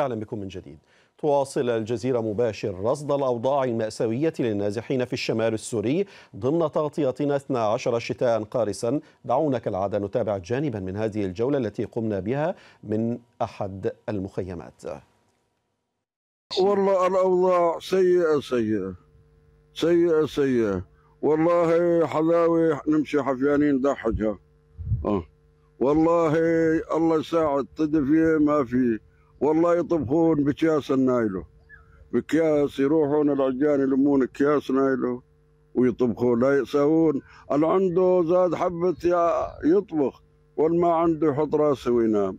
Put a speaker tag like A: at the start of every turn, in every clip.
A: أهلا بكم من جديد تواصل الجزيرة مباشر رصد الأوضاع المأساوية للنازحين في الشمال السوري ضمن تغطيتنا 12 شتاء قارسا دعونا كالعادة نتابع جانبا من هذه الجولة التي قمنا بها من أحد المخيمات
B: والله الأوضاع سيئة سيئة سيئة سيئة والله حلاوة نمشي حفيانين ضحجها آه. والله الله يساعد تدفية ما في والله يطبخون بكياس النايلو بكياس يروحون العجان يلمون اكياس نايلو ويطبخون لا يساوون اللي عنده زاد حبة يطبخ واللي ما عنده يحط راسه وينام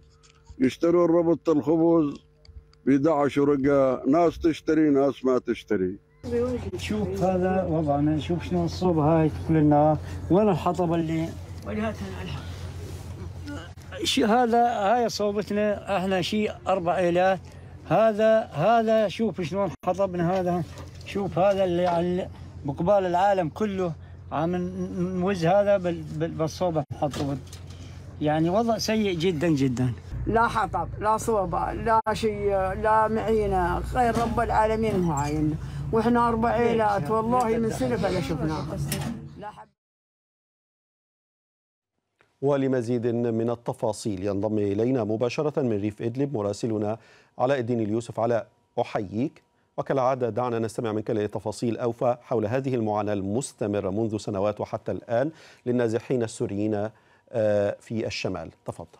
B: يشترون ربط الخبز ب 11 ناس تشتري ناس ما تشتري
C: شوف هذا وضعنا شوف شلون الصوب هاي كلنا وين الحطب اللي
B: ولهاتنا الحطب
C: شيء هذا هاي صوبتنا احنا شيء اربع ايلات هذا هذا شوف شلون حطبنا هذا شوف هذا اللي على بقبال العالم كله عم نوز هذا بالصوبه حطبت يعني وضع سيء جدا جدا
B: لا حطب لا صوبه لا شيء لا معينه غير رب العالمين معاين واحنا اربع ايلات والله من سلف انا شفناه
A: ولمزيد من التفاصيل ينضم إلينا مباشرة من ريف إدلب مراسلنا علاء الدين اليوسف علاء أحييك وكالعادة دعنا نستمع منك لتفاصيل أوفى حول هذه المعاناة المستمرة منذ سنوات وحتى الآن للنازحين السوريين آه، في الشمال تفضل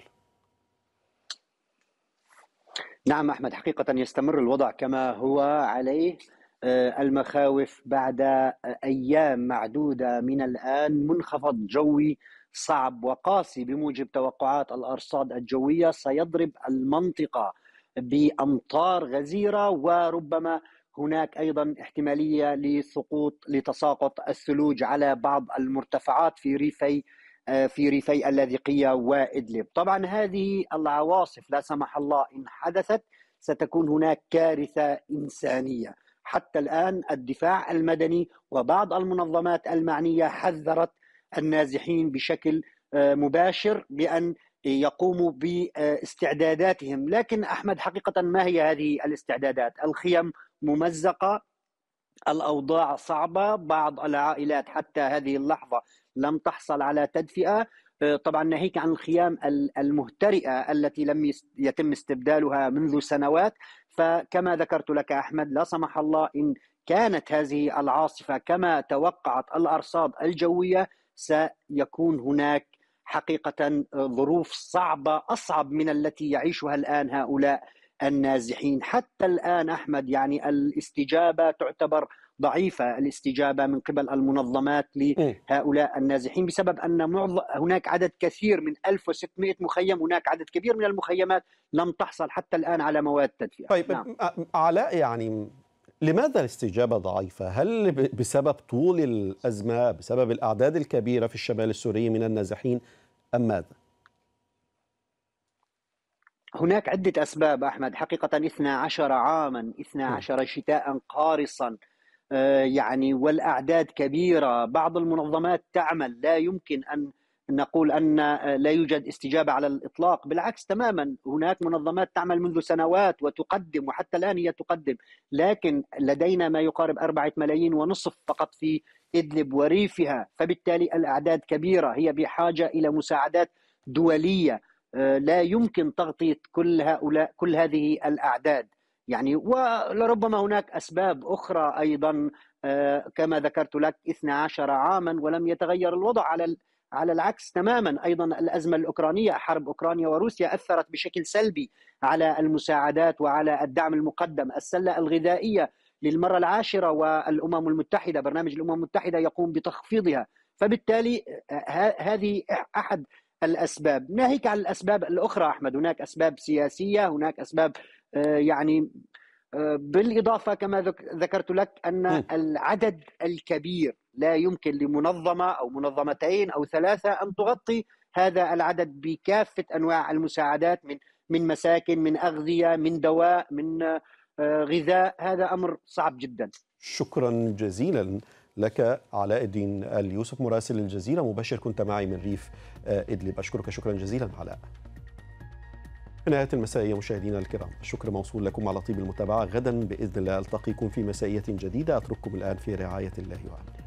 C: نعم أحمد حقيقة يستمر الوضع كما هو عليه آه، المخاوف بعد آه، ايام معدوده من الان منخفض جوي صعب وقاسي بموجب توقعات الارصاد الجويه سيضرب المنطقه بامطار غزيره وربما هناك ايضا احتماليه لسقوط لتساقط الثلوج على بعض المرتفعات في ريفي آه، في ريفي اللاذقيه وادلب. طبعا هذه العواصف لا سمح الله ان حدثت ستكون هناك كارثه انسانيه. حتى الآن الدفاع المدني وبعض المنظمات المعنية حذرت النازحين بشكل آه، مباشر بأن يقوموا باستعداداتهم لكن أحمد حقيقة ما هي هذه الاستعدادات الخيم ممزقة الأوضاع صعبة بعض العائلات حتى هذه اللحظة لم تحصل على تدفئة طبعا ناهيك عن الخيام المهترئه التي لم يتم استبدالها منذ سنوات فكما ذكرت لك احمد لا سمح الله ان كانت هذه العاصفه كما توقعت الارصاد الجويه سيكون هناك حقيقه ظروف صعبه اصعب من التي يعيشها الان هؤلاء النازحين حتى الآن أحمد يعني الاستجابة تعتبر ضعيفة الاستجابة من قبل المنظمات إيه. لهؤلاء النازحين بسبب أن هناك عدد كثير من 1600 مخيم هناك عدد كبير من المخيمات لم تحصل حتى الآن على مواد تدفئة طيب نعم.
A: علاء يعني لماذا الاستجابة ضعيفة؟ هل بسبب طول الأزمة بسبب الأعداد الكبيرة في الشمال السوري من النازحين أم ماذا؟
C: هناك عدة أسباب أحمد حقيقة 12 عاما 12 نعم. شتاء قارصا آه، يعني والأعداد كبيرة بعض المنظمات تعمل لا يمكن أن نقول أن آه، لا يوجد استجابة على الإطلاق بالعكس تماما هناك منظمات تعمل منذ سنوات وتقدم وحتى الآن هي تقدم لكن لدينا ما يقارب أربعة ملايين ونصف فقط في إدلب وريفها فبالتالي الأعداد كبيرة هي بحاجة إلى مساعدات دولية آه، لا يمكن تغطيه كل هؤلاء كل هذه الاعداد يعني ولربما هناك اسباب اخرى ايضا آه، كما ذكرت لك 12 عاما ولم يتغير الوضع على على العكس تماما ايضا الازمه الاوكرانيه حرب اوكرانيا وروسيا اثرت بشكل سلبي على المساعدات وعلى الدعم المقدم السله الغذائيه للمره العاشره والامم المتحده برنامج الامم المتحده يقوم بتخفيضها فبالتالي آه، هذه احد الاسباب، ناهيك عن الاسباب الاخرى احمد، هناك اسباب سياسيه، هناك اسباب آه، يعني آه، بالاضافه كما ذكرت لك ان العدد الكبير لا يمكن لمنظمه او منظمتين او ثلاثه ان تغطي هذا العدد بكافه انواع المساعدات من من مساكن، من اغذيه، من دواء، من آه، غذاء، هذا امر صعب جدا.
A: شكرا جزيلا لك علاء الدين اليوسف مراسل الجزيرة مباشر كنت معي من ريف آه، إدلب أشكرك شكرا جزيلا علاء نهاية المسائية مشاهدينا الكرام الشكر موصول لكم على طيب المتابعة غدا بإذن الله ألتقيكم في مسائية جديدة أترككم الآن في رعاية الله وأمنه